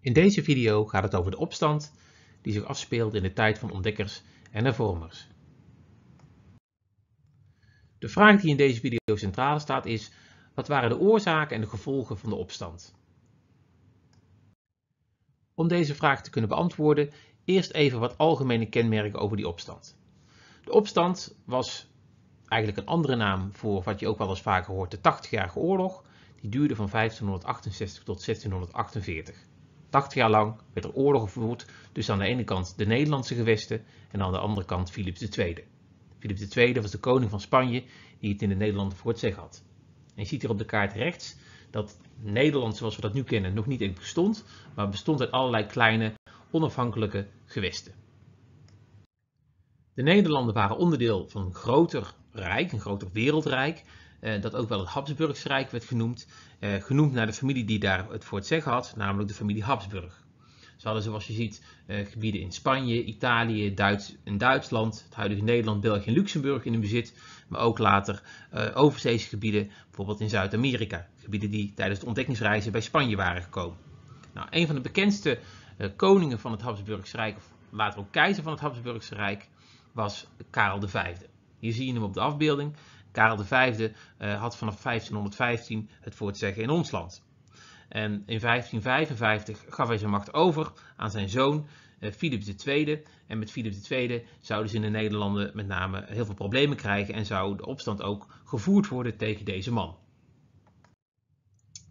In deze video gaat het over de opstand die zich afspeelde in de tijd van ontdekkers en hervormers. De vraag die in deze video centraal staat is, wat waren de oorzaken en de gevolgen van de opstand? Om deze vraag te kunnen beantwoorden, eerst even wat algemene kenmerken over die opstand. De opstand was eigenlijk een andere naam voor wat je ook wel eens vaker hoort, de 80-jarige oorlog. Die duurde van 1568 tot 1648. 80 jaar lang werd er oorlog gevoerd tussen aan de ene kant de Nederlandse gewesten en aan de andere kant Philips II. Philips II was de koning van Spanje die het in de Nederlanden voor het zeggen had. En je ziet hier op de kaart rechts dat Nederland zoals we dat nu kennen nog niet echt bestond, maar bestond uit allerlei kleine onafhankelijke gewesten. De Nederlanden waren onderdeel van een groter rijk, een groter wereldrijk, eh, dat ook wel het Habsburgs Rijk werd genoemd. Eh, genoemd naar de familie die daar het voor het zeggen had, namelijk de familie Habsburg. Ze hadden zoals je ziet eh, gebieden in Spanje, Italië, Duits Duitsland, het huidige Nederland, België en Luxemburg in hun bezit. Maar ook later overzeese gebieden, bijvoorbeeld in Zuid-Amerika. Gebieden die tijdens de ontdekkingsreizen bij Spanje waren gekomen. Nou, een van de bekendste koningen van het Habsburgse Rijk, of later ook keizer van het Habsburgse Rijk, was Karel V. Hier zie je hem op de afbeelding. Karel V eh, had vanaf 1515 het voor te zeggen in ons land. En in 1555 gaf hij zijn macht over aan zijn zoon eh, Philip II. En met Philip II zouden ze in de Nederlanden met name heel veel problemen krijgen en zou de opstand ook gevoerd worden tegen deze man.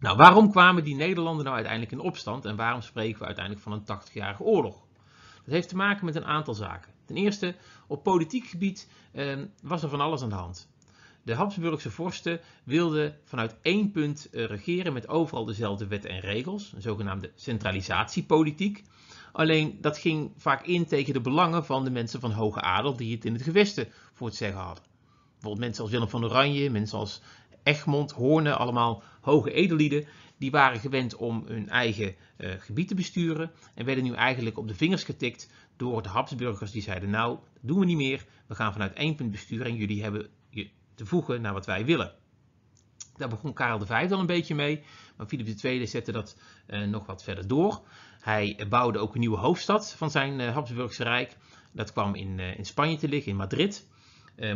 Nou, waarom kwamen die Nederlanden nou uiteindelijk in opstand en waarom spreken we uiteindelijk van een 80-jarige oorlog? Dat heeft te maken met een aantal zaken. Ten eerste, op politiek gebied ehm, was er van alles aan de hand. De Habsburgse vorsten wilden vanuit één punt eh, regeren met overal dezelfde wetten en regels, een zogenaamde centralisatiepolitiek. Alleen dat ging vaak in tegen de belangen van de mensen van hoge adel die het in het gewesten voor het zeggen hadden. Bijvoorbeeld mensen als Willem van Oranje, mensen als Egmond, Hoorne, allemaal hoge edellieden. Die waren gewend om hun eigen eh, gebied te besturen en werden nu eigenlijk op de vingers getikt door de Habsburgers. Die zeiden nou, dat doen we niet meer, we gaan vanuit één punt besturen en jullie hebben te voegen naar wat wij willen. Daar begon Karel V al een beetje mee, maar Philip II zette dat eh, nog wat verder door. Hij bouwde ook een nieuwe hoofdstad van zijn eh, Habsburgse Rijk. Dat kwam in, eh, in Spanje te liggen, in Madrid.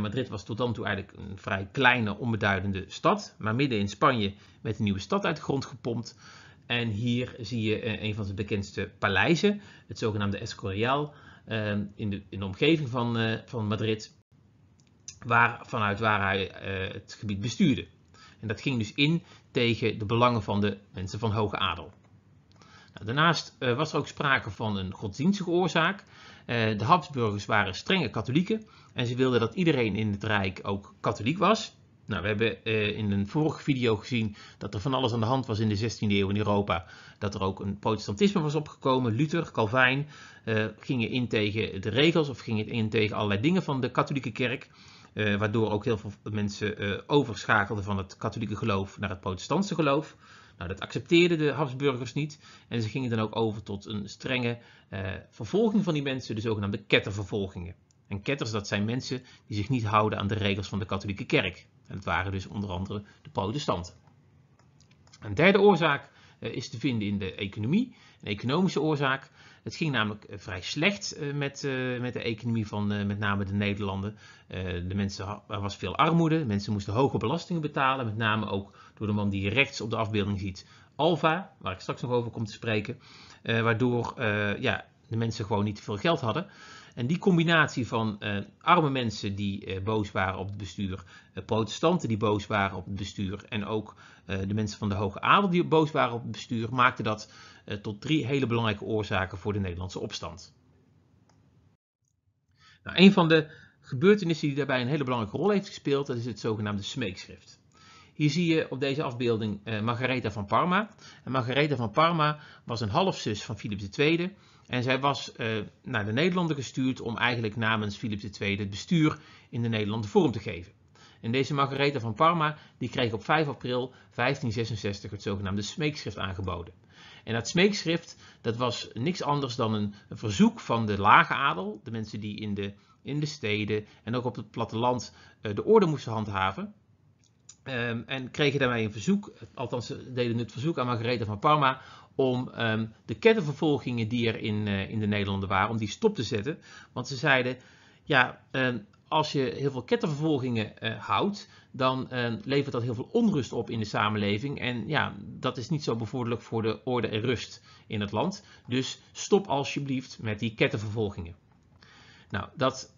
Madrid was tot dan toe eigenlijk een vrij kleine, onbeduidende stad, maar midden in Spanje met een nieuwe stad uit de grond gepompt. En hier zie je een van zijn bekendste paleizen, het zogenaamde Escorial, in de, in de omgeving van, van Madrid waar, vanuit waar hij eh, het gebied bestuurde. En dat ging dus in tegen de belangen van de mensen van hoge adel. Nou, daarnaast eh, was er ook sprake van een godsdienstige oorzaak. Eh, de Habsburgers waren strenge katholieken en ze wilden dat iedereen in het Rijk ook katholiek was. Nou, we hebben in een vorige video gezien dat er van alles aan de hand was in de 16e eeuw in Europa. Dat er ook een protestantisme was opgekomen. Luther, Calvijn gingen in tegen de regels of gingen in tegen allerlei dingen van de katholieke kerk. Eh, waardoor ook heel veel mensen eh, overschakelden van het katholieke geloof naar het protestantse geloof. Nou, dat accepteerden de Habsburgers niet. En ze gingen dan ook over tot een strenge eh, vervolging van die mensen, de zogenaamde kettervervolgingen. En ketters, dat zijn mensen die zich niet houden aan de regels van de katholieke kerk. En dat waren dus onder andere de protestanten. Een derde oorzaak eh, is te vinden in de economie, een economische oorzaak. Het ging namelijk eh, vrij slecht eh, met, met de economie van met name de Nederlanden. de mensen, er was veel armoede, mensen moesten hoge belastingen betalen, met name ook door de man die je rechts op de afbeelding ziet, Alfa, waar ik straks nog over kom te spreken. waardoor ja, de mensen gewoon niet veel geld hadden. En die combinatie van eh, arme mensen die eh, boos waren op het bestuur, eh, protestanten die boos waren op het bestuur en ook de mensen van de hoge adel die boos waren op het bestuur, maakte dat tot drie hele belangrijke oorzaken voor de Nederlandse opstand. Nou, een van de gebeurtenissen die daarbij een hele belangrijke rol heeft gespeeld, dat is het zogenaamde smeekschrift. Hier zie je op deze afbeelding Margaretha van Parma. En Margaretha van Parma was een halfzus van Filip II en zij was eh, naar de Nederlanden gestuurd om eigenlijk namens Filip II het bestuur in de Nederlanden vorm te geven. En deze Margaretha van Parma die kreeg op 5 april 1566 het zogenaamde smeekschrift aangeboden. En dat smeekschrift dat was niks anders dan een, verzoek van de lage adel, de mensen die in de, in de steden en ook op het platteland eh, de orde moesten handhaven, Ehm, en kregen daarmee een verzoek, althans deden het verzoek aan Margarethe van Parma, om ehm, de kettenvervolgingen die er in, eh, in de Nederlanden waren, om die stop te zetten. Want ze zeiden, ja, ehm, als je heel veel kettenvervolgingen eh, houdt, dan levert dat heel veel onrust op in de samenleving. En ja, dat is niet zo bevorderlijk voor de orde en rust in het land. Dus stop alsjeblieft met die kettenvervolgingen. Nou, dat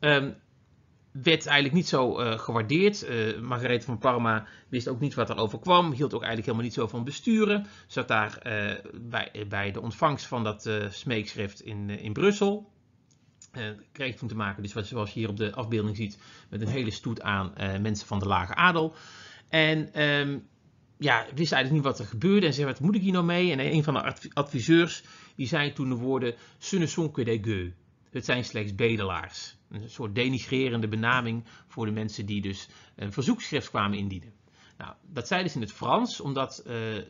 werd eigenlijk niet zo eh, gewaardeerd. Uh, Margarethe van Parma wist ook niet wat er overkwam, hield ook eigenlijk helemaal niet zo van besturen. Zat daar eh, bij, bij de ontvangst van dat smeekschrift in, in Brussel. kreeg toen te maken, dus wat, zoals je hier op de afbeelding ziet, met een hele stoet aan mensen van de lage adel. En ehm, ja, wist eigenlijk niet wat er gebeurde en zei, wat moet ik hier nou mee? En een van de adviseurs, die zei toen de woorden, ce ne sont gueux. Het zijn slechts bedelaars een soort denigrerende benaming voor de mensen die dus een verzoekschrift kwamen indienen. Nou, dat zeiden dus in het Frans, omdat eh,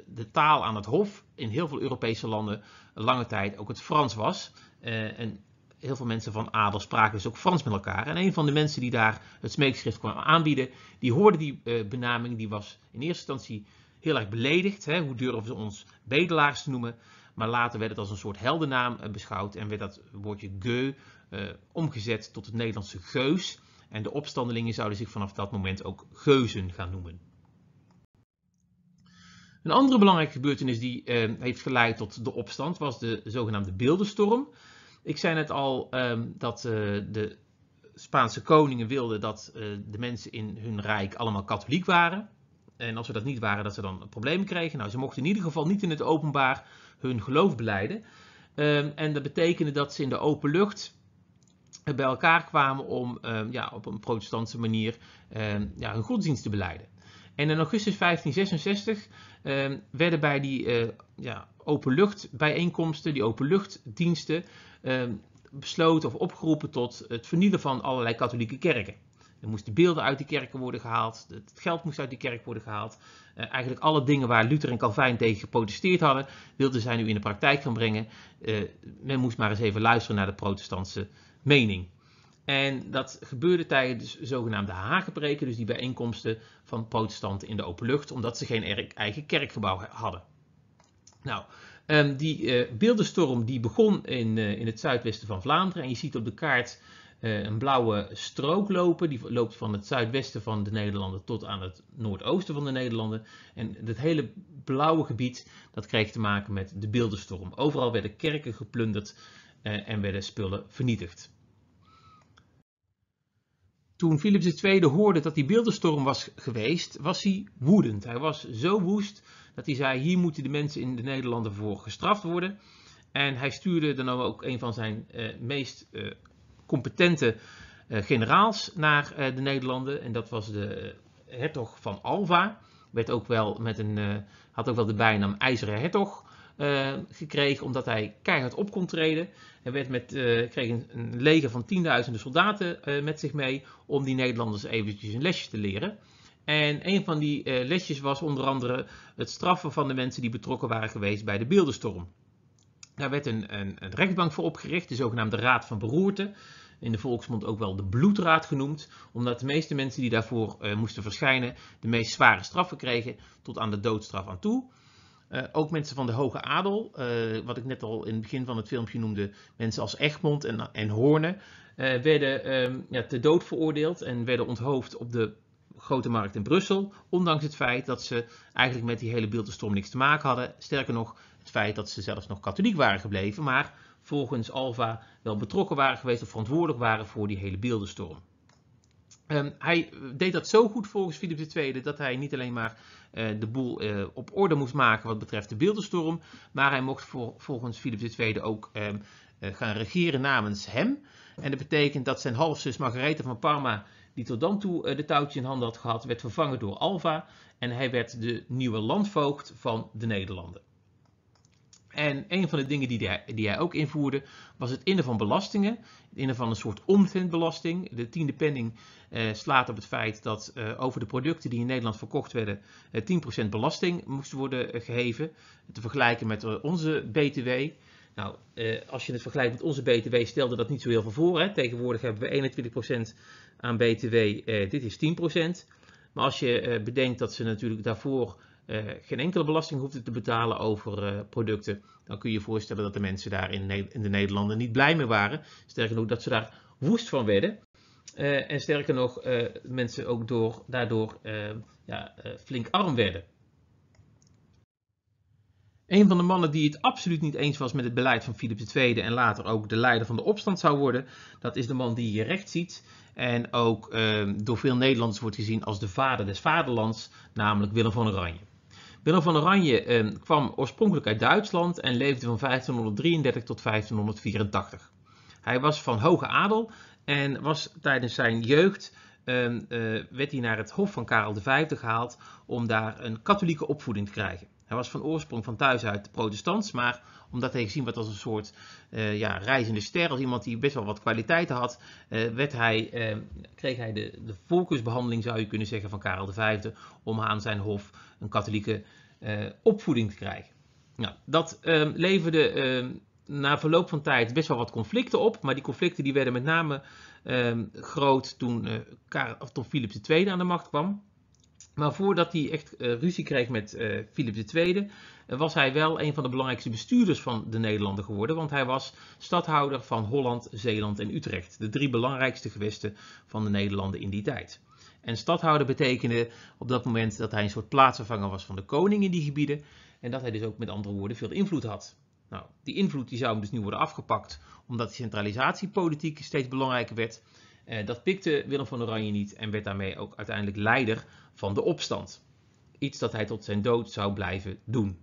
de taal aan het Hof in heel veel Europese landen lange tijd ook het Frans was. Eh, en heel veel mensen van adel spraken dus ook Frans met elkaar. En een van de mensen die daar het smeekschrift kwam aanbieden, die hoorde die eh, benaming. Die was in eerste instantie heel erg beledigd. Hè? Hoe durven ze ons bedelaars te noemen? Maar later werd het als een soort heldennaam eh, beschouwd en werd dat woordje geu eh, omgezet tot het Nederlandse geus. En de opstandelingen zouden zich vanaf dat moment ook geuzen gaan noemen. Een andere belangrijke gebeurtenis die eh, heeft geleid tot de opstand was de zogenaamde beeldenstorm. Ik zei net al ehm, dat de Spaanse koningen wilden dat de mensen in hun rijk allemaal katholiek waren. En als ze dat niet waren, dat ze dan problemen kregen. Nou, ze mochten in ieder geval niet in het openbaar hun geloof beleiden. Ehm, en dat betekende dat ze in de open lucht eh, bij elkaar kwamen om ehm, ja, op een protestantse manier ehm, ja, hun godsdienst te beleiden. En in augustus 1566 werden bij die eh, open ja, bijeenkomsten, die openluchtdiensten, besloten of opgeroepen tot het vernielen van allerlei katholieke kerken. Er moesten beelden uit die kerken worden gehaald. Het geld moest uit die kerk worden gehaald. Eh, eigenlijk alle dingen waar Luther en Calvijn tegen geprotesteerd hadden, wilden zij nu in de praktijk gaan brengen. Eh, men moest maar eens even luisteren naar de protestantse mening. En dat gebeurde tijdens dus de zogenaamde hagebreken, dus die bijeenkomsten van protestanten in de open lucht, omdat ze geen eigen kerkgebouw hadden. Nou, ehm, die eh, beeldenstorm die begon in, in het zuidwesten van Vlaanderen. En je ziet op de kaart eh, een blauwe strook lopen. Die loopt van het zuidwesten van de Nederlanden tot aan het noordoosten van de Nederlanden. En dat hele blauwe gebied, dat kreeg te maken met de beeldenstorm. Overal werden kerken geplunderd eh, en werden spullen vernietigd. Toen Philips II hoorde dat die beeldenstorm was geweest, was hij woedend. Hij was zo woest dat hij zei, hier moeten de mensen in de Nederlanden voor gestraft worden. En hij stuurde dan ook een van zijn uh, meest competente eh, generaals naar eh, de Nederlanden. En dat was de eh, hertog van Alva. Werd ook wel met een, had ook wel de bijnaam IJzeren Hertog. gekregen omdat hij keihard op kon treden. Hij werd met, kreeg een, leger van tienduizenden soldaten met zich mee om die Nederlanders eventjes een lesje te leren. En een van die lesjes was onder andere het straffen van de mensen die betrokken waren geweest bij de beeldenstorm. Daar werd een, een, een rechtbank voor opgericht, de zogenaamde Raad van Beroerte in de volksmond ook wel de bloedraad genoemd, omdat de meeste mensen die daarvoor eh, moesten verschijnen de meest zware straffen kregen, tot aan de doodstraf aan toe. Eh, ook mensen van de hoge adel, eh, wat ik net al in het begin van het filmpje noemde, mensen als Egmond en, en Hoorne, werden ehm, ja, te dood veroordeeld en werden onthoofd op de Grote Markt in Brussel, ondanks het feit dat ze eigenlijk met die hele beeldenstorm niks te maken hadden. Sterker nog, het feit dat ze zelfs nog katholiek waren gebleven, maar volgens Alva wel betrokken waren geweest of verantwoordelijk waren voor die hele beeldenstorm. Ehm, hij eh, deed dat zo goed volgens Filip II dat hij niet alleen maar eh, de boel eh, op orde moest maken wat betreft de beeldenstorm, maar hij mocht volgens Filip II ook ehm, gaan regeren namens hem. En dat betekent dat zijn halfzus Margarethe van Parma, die tot dan toe de touwtje in handen had gehad, werd vervangen door Alva en hij werd de nieuwe landvoogd van de Nederlanden. En een van de dingen die hij, die ook invoerde was het innen van belastingen. Het innen van een soort omventbelasting. De tiende penning eh, slaat op het feit dat eh, over de producten die in Nederland verkocht werden 10% eh, belasting moest worden geheven. Te vergelijken met onze BTW. Nou, als je het vergelijkt met onze BTW stelde dat niet zo heel veel voor. Hè? Tegenwoordig hebben we 21% aan BTW, dit is 10%. Maar als je bedenkt dat ze natuurlijk daarvoor eh, geen enkele belasting hoefde te betalen over eh, producten, dan kun je je voorstellen dat de mensen daar in, de Nederlanden niet blij mee waren. Sterker nog, dat ze daar woest van werden. Eh, en sterker nog, mensen ook door, daardoor ja, flink arm werden. Een van de mannen die het absoluut niet eens was met het beleid van Filip II en later ook de leider van de opstand zou worden, dat is de man die je recht ziet en ook door veel Nederlanders wordt gezien als de vader des vaderlands, namelijk Willem van Oranje. Willem van Oranje ehm, kwam oorspronkelijk uit Duitsland en leefde van 1533 tot 1584. Hij was van hoge adel en was tijdens zijn jeugd ehm, eh, werd hij naar het hof van Karel V gehaald om daar een katholieke opvoeding te krijgen. Hij was van oorsprong van thuis uit protestants, maar omdat hij gezien werd als een soort eh, ja, reizende ster, als iemand die best wel wat kwaliteiten had, eh, werd hij, eh, kreeg hij de, de voorkeursbehandeling, zou je kunnen zeggen, van Karel V, om aan zijn hof een katholieke opvoeding te krijgen. Nou, dat ehm, leverde ehm, na verloop van tijd best wel wat conflicten op, maar die conflicten die werden met name ehm, groot toen, Karel, toen Philips II aan de macht kwam. Maar voordat hij echt eh, ruzie kreeg met uh, Filip II, was hij wel een van de belangrijkste bestuurders van de Nederlanden geworden. Want hij was stadhouder van Holland, Zeeland en Utrecht. De drie belangrijkste gewesten van de Nederlanden in die tijd. En stadhouder betekende op dat moment dat hij een soort plaatsvervanger was van de koning in die gebieden. En dat hij dus ook met andere woorden veel invloed had. Nou, die invloed die zou hem dus nu worden afgepakt omdat die centralisatiepolitiek steeds belangrijker werd. Eh, dat pikte Willem van Oranje niet en werd daarmee ook uiteindelijk leider van de opstand. Iets dat hij tot zijn dood zou blijven doen.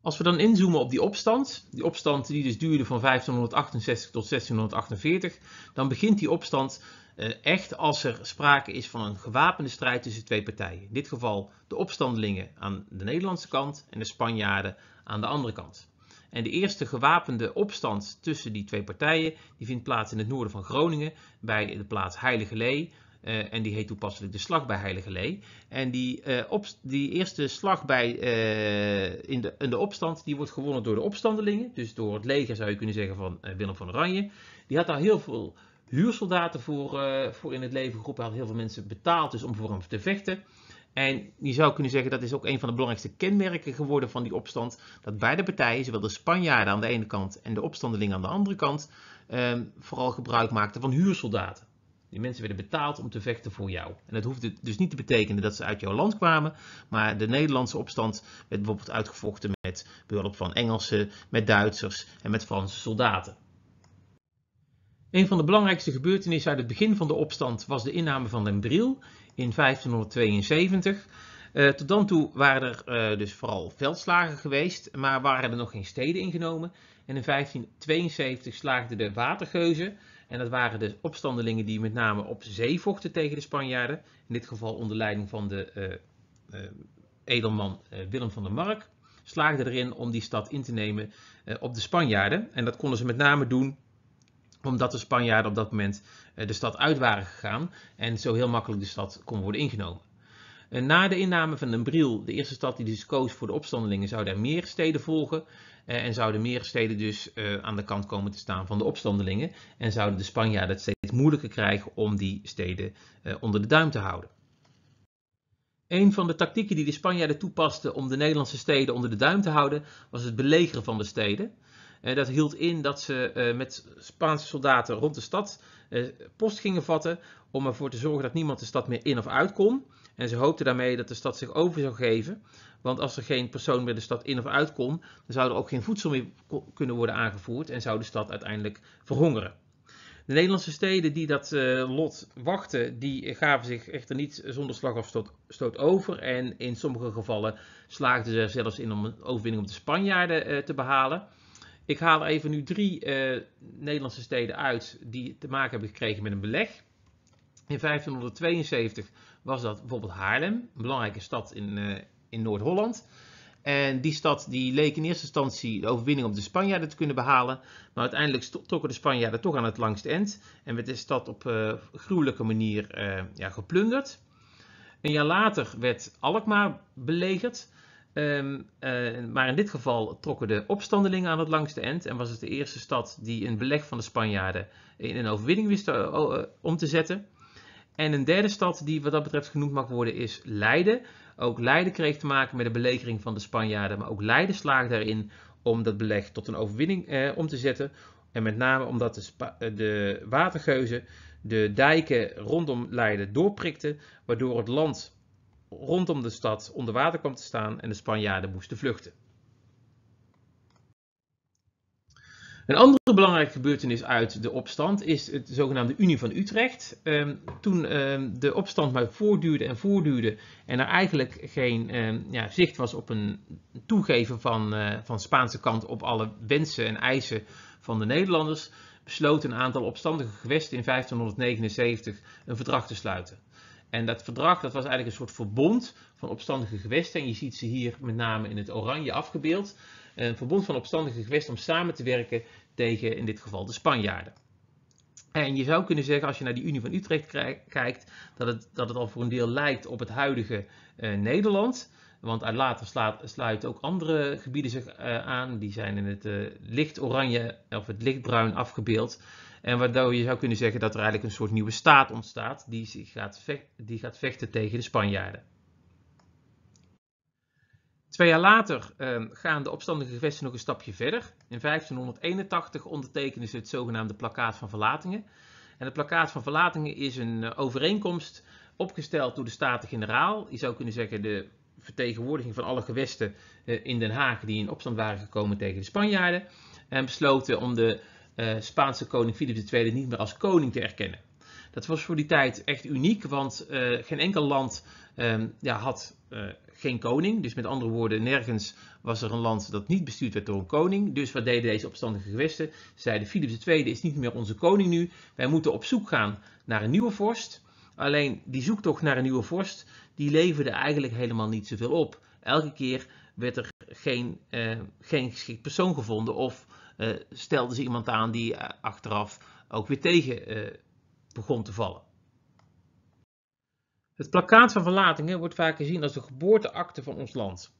Als we dan inzoomen op die opstand, die opstand die dus duurde van 1568 tot 1648, dan begint die opstand eh, echt als er sprake is van een gewapende strijd tussen twee partijen. In dit geval de opstandelingen aan de Nederlandse kant en de Spanjaarden aan de andere kant. En de eerste gewapende opstand tussen die twee partijen die vindt plaats in het noorden van Groningen bij de plaats Heilige Lee. Eh, en die heet toepasselijk de slag bij Heilige Lee. En die, eh, op, die eerste slag bij, eh, in, de, in de opstand die wordt gewonnen door de opstandelingen. Dus door het leger zou je kunnen zeggen van Willem van Oranje. Die had daar heel veel huursoldaten voor, voor in het leven geroepen. Hij had heel veel mensen betaald dus om voor hem te vechten. En je zou kunnen zeggen dat is ook een van de belangrijkste kenmerken geworden van die opstand. Dat beide partijen, zowel de Spanjaarden aan de ene kant en de opstandelingen aan de andere kant, ehm, vooral gebruik maakten van huursoldaten. Die mensen werden betaald om te vechten voor jou. En dat hoefde dus niet te betekenen dat ze uit jouw land kwamen. Maar de Nederlandse opstand werd bijvoorbeeld uitgevochten met behulp van Engelsen, met Duitsers en met Franse soldaten. Een van de belangrijkste gebeurtenissen uit het begin van de opstand was de inname van Den Briel in 1572. Eh, tot dan toe waren er eh, dus vooral veldslagen geweest, maar waren er nog geen steden ingenomen. En in 1572 slaagden de watergeuzen. En dat waren de opstandelingen die met name op zee vochten tegen de Spanjaarden. In dit geval onder leiding van de eh, edelman Willem van der Mark. Slaagden erin om die stad in te nemen op de Spanjaarden. En dat konden ze met name doen omdat de Spanjaarden op dat moment eh, de stad uit waren gegaan en zo heel makkelijk de stad kon worden ingenomen. Eh, na de inname van de de eerste stad die dus koos voor de opstandelingen, zouden er meer steden volgen. Eh, en zouden meer steden dus aan de kant komen te staan van de opstandelingen. En zouden de Spanjaarden het steeds moeilijker krijgen om die steden onder de duim te houden. Een van de tactieken die de Spanjaarden toepasten om de Nederlandse steden onder de duim te houden, was het belegeren van de steden dat hield in dat ze eh, met Spaanse soldaten rond de stad eh, post gingen vatten om ervoor te zorgen dat niemand de stad meer in of uit kon. En ze hoopten daarmee dat de stad zich over zou geven. Want als er geen persoon meer de stad in of uit kon, dan zou er ook geen voedsel meer kunnen worden aangevoerd en zou de stad uiteindelijk verhongeren. De Nederlandse steden die dat eh, lot wachten, die gaven zich echter niet zonder slag of stoot, over. En in sommige gevallen slaagden ze er zelfs in om een overwinning op de Spanjaarden te behalen. Ik haal even nu drie eh, Nederlandse steden uit die te maken hebben gekregen met een beleg. In 1572 was dat bijvoorbeeld Haarlem, een belangrijke stad in, eh, in Noord-Holland. En die stad die leek in eerste instantie de overwinning op de Spanjaarden te kunnen behalen. Maar uiteindelijk trokken de Spanjaarden toch aan het langste eind En werd de stad op uh, gruwelijke manier ja, geplunderd. Een jaar later werd Alkmaar belegerd. Ehm, eh, maar in dit geval trokken de opstandelingen aan het langste eind en was het de eerste stad die een beleg van de Spanjaarden in een overwinning wist eh, eh, om te zetten. En een derde stad die wat dat betreft genoemd mag worden is Leiden. Ook Leiden kreeg te maken met de belegering van de Spanjaarden, maar ook Leiden slaagde daarin om dat beleg tot een overwinning om te zetten. En met name omdat de, de watergeuzen de dijken rondom Leiden doorprikten, waardoor het land rondom de stad onder water kwam te staan en de Spanjaarden moesten vluchten. Een andere belangrijke gebeurtenis uit de opstand is het zogenaamde Unie van Utrecht. Ehm, toen ehm, de opstand maar voortduurde en voortduurde en er eigenlijk geen ehm, ja, zicht was op een toegeven van, uh, van Spaanse kant op alle wensen en eisen van de Nederlanders, besloot een aantal opstandige gewesten in 1579 een verdrag te sluiten. En dat verdrag dat was eigenlijk een soort verbond van opstandige gewesten. En je ziet ze hier met name in het oranje afgebeeld. Een verbond van opstandige gewesten om samen te werken tegen in dit geval de Spanjaarden. En je zou kunnen zeggen, als je naar die Unie van Utrecht kijkt, dat het, dat het al voor een deel lijkt op het huidige eh, Nederland. Want later sluiten ook andere gebieden zich eh, aan. Die zijn in het eh, licht oranje of het lichtbruin afgebeeld. En waardoor je zou kunnen zeggen dat er eigenlijk een soort nieuwe staat ontstaat die, zich gaat, vechten, die gaat vechten tegen de Spanjaarden. Twee jaar later ehm, gaan de opstandige gewesten nog een stapje verder. In 1581 ondertekenen ze het zogenaamde plakkaat van verlatingen. En het plakkaat van verlatingen is een eh, overeenkomst opgesteld door de Staten-Generaal. Je zou kunnen zeggen de vertegenwoordiging van alle gewesten eh, in Den Haag die in opstand waren gekomen tegen de Spanjaarden. En besloten om de eh, Spaanse koning Filip II niet meer als koning te erkennen. Dat was voor die tijd echt uniek, want eh, geen enkel land ehm, ja, had eh, geen koning. Dus met andere woorden, nergens was er een land dat niet bestuurd werd door een koning. Dus wat deden deze opstandige gewesten? Zeiden Filip II is niet meer onze koning nu. Wij moeten op zoek gaan naar een nieuwe vorst. Alleen die zoektocht naar een nieuwe vorst, die leverde eigenlijk helemaal niet zoveel op. Elke keer werd er geen, geen geschikt persoon gevonden of eh, Stelden ze iemand aan die eh, achteraf ook weer tegen eh, begon te vallen. Het plakkaat van verlatingen wordt vaak gezien als de geboorteakte van ons land.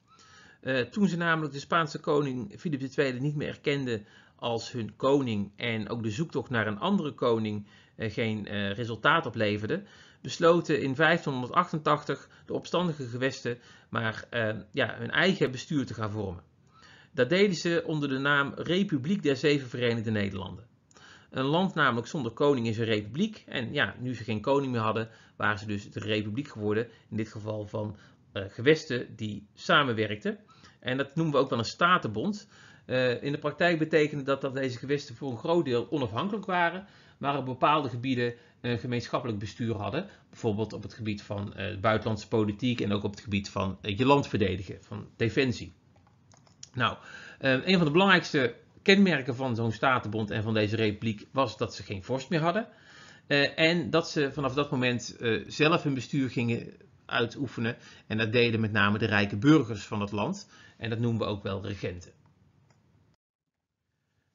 toen ze namelijk de Spaanse koning Filip II niet meer erkenden als hun koning en ook de zoektocht naar een andere koning geen resultaat opleverde, besloten in 1588 de opstandige gewesten maar ja, hun eigen bestuur te gaan vormen. Dat deden ze onder de naam Republiek der Zeven Verenigde Nederlanden. Een land namelijk zonder koning is een republiek. En ja, nu ze geen koning meer hadden, waren ze dus de republiek geworden. In dit geval van eh, gewesten die samenwerkten. En dat noemen we ook dan een statenbond. Eh, in de praktijk betekende dat dat deze gewesten voor een groot deel onafhankelijk waren, maar op bepaalde gebieden een eh, gemeenschappelijk bestuur hadden. Bijvoorbeeld op het gebied van buitenlandse politiek en ook op het gebied van je land verdedigen, van defensie. Nou, eh, een van de belangrijkste kenmerken van zo'n statenbond en van deze republiek was dat ze geen vorst meer hadden. Eh, en dat ze vanaf dat moment eh, zelf hun bestuur gingen uitoefenen. En dat deden met name de rijke burgers van het land. En dat noemen we ook wel regenten.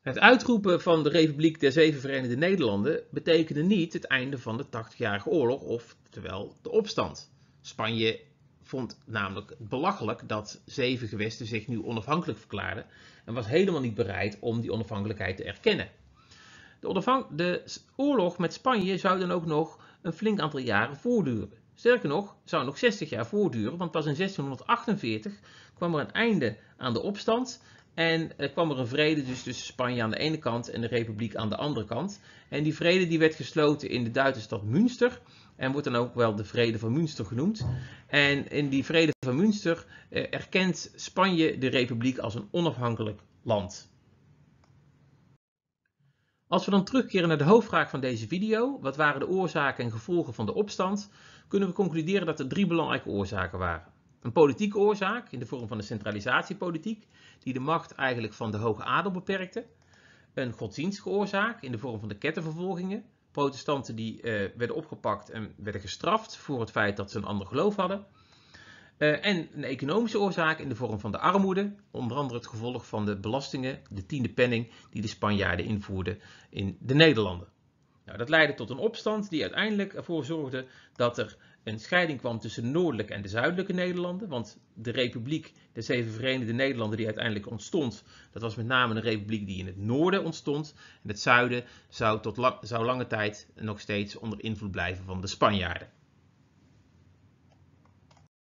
Het uitroepen van de Republiek der Zeven Verenigde Nederlanden betekende niet het einde van de 80-jarige oorlog of, terwijl, de opstand. Spanje vond namelijk belachelijk dat zeven gewesten zich nu onafhankelijk verklaarden en was helemaal niet bereid om die onafhankelijkheid te erkennen. De, oorlog met Spanje zou dan ook nog een flink aantal jaren voortduren. Sterker nog, zou nog 60 jaar voortduren, want pas in 1648 kwam er een einde aan de opstand en er kwam er een vrede dus tussen Spanje aan de ene kant en de Republiek aan de andere kant. En die vrede die werd gesloten in de Duitse stad Münster en wordt dan ook wel de Vrede van Münster genoemd. En in die Vrede van Münster eh, erkent Spanje de Republiek als een onafhankelijk land. Als we dan terugkeren naar de hoofdvraag van deze video, wat waren de oorzaken en gevolgen van de opstand, kunnen we concluderen dat er drie belangrijke oorzaken waren. Een politieke oorzaak in de vorm van de centralisatiepolitiek, die de macht eigenlijk van de hoge adel beperkte. Een godsdienstige oorzaak in de vorm van de kettenvervolgingen protestanten die eh, werden opgepakt en werden gestraft voor het feit dat ze een ander geloof hadden. Eh, en een economische oorzaak in de vorm van de armoede, onder andere het gevolg van de belastingen, de tiende penning, die de Spanjaarden invoerden in de Nederlanden. Nou, dat leidde tot een opstand die uiteindelijk ervoor zorgde dat er een scheiding kwam tussen noordelijke en de zuidelijke Nederlanden. Want de Republiek der Zeven Verenigde Nederlanden die uiteindelijk ontstond, dat was met name een republiek die in het noorden ontstond. En het zuiden zou, tot lang, zou lange tijd nog steeds onder invloed blijven van de Spanjaarden.